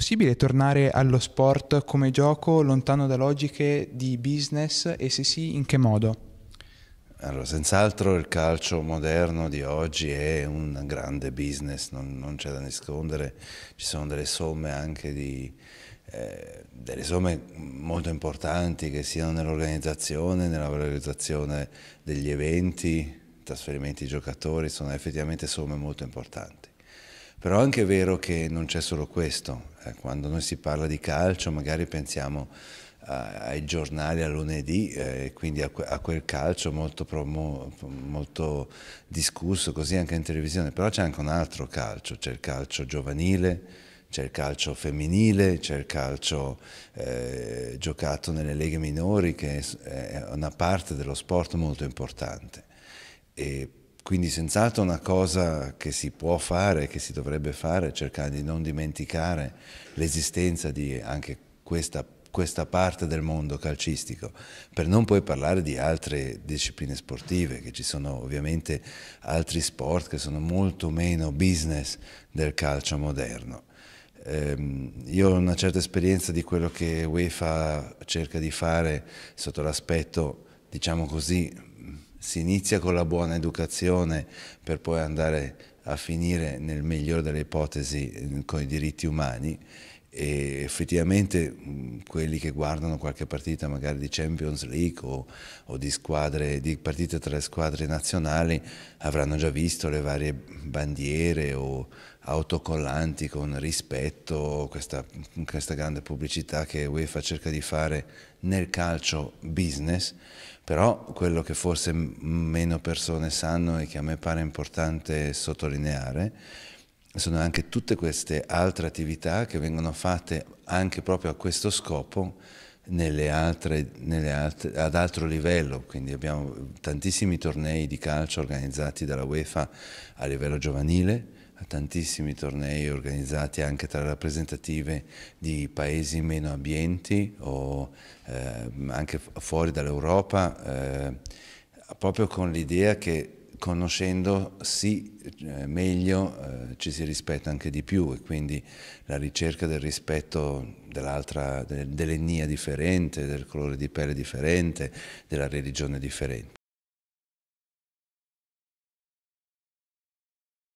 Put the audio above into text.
possibile tornare allo sport come gioco lontano da logiche di business e se sì in che modo? Allora, senz'altro il calcio moderno di oggi è un grande business, non, non c'è da nascondere, ci sono delle somme anche di, eh, delle somme molto importanti che siano nell'organizzazione, nella valorizzazione degli eventi, trasferimenti di giocatori, sono effettivamente somme molto importanti. Però è anche vero che non c'è solo questo. Eh, quando noi si parla di calcio magari pensiamo eh, ai giornali a lunedì eh, quindi a, quel calcio molto, promo, molto discusso così anche in televisione, però c'è anche un altro calcio, c'è il calcio giovanile, c'è il calcio femminile, c'è il calcio eh, giocato nelle leghe minori che è una parte dello sport molto importante. E quindi senz'altro una cosa che si può fare, che si dovrebbe fare, cercare di non dimenticare l'esistenza di anche questa, questa parte del mondo calcistico, per non poi parlare di altre discipline sportive, che ci sono ovviamente altri sport che sono molto meno business del calcio moderno. Um, io ho una certa esperienza di quello che UEFA cerca di fare sotto l'aspetto, diciamo così, si inizia con la buona educazione per poi andare a finire nel migliore delle ipotesi eh, con i diritti umani e effettivamente mm, quelli che guardano qualche partita magari di Champions League o, o di, squadre, di, partite tra le squadre nazionali avranno già visto le varie bandiere o autocollanti con rispetto, questa, questa grande pubblicità che UEFA cerca di fare nel calcio business, però quello che forse meno persone sanno e che a me pare importante sottolineare sono anche tutte queste altre attività che vengono fatte anche proprio a questo scopo altre, altre, ad altro livello, quindi abbiamo tantissimi tornei di calcio organizzati dalla UEFA a livello giovanile, tantissimi tornei organizzati anche tra rappresentative di paesi meno ambienti o eh, anche fuori dall'Europa, eh, proprio con l'idea che conoscendosi eh, meglio eh, ci si rispetta anche di più e quindi la ricerca del rispetto dell'altra, dell'etnia differente, del colore di pelle differente, della religione differente.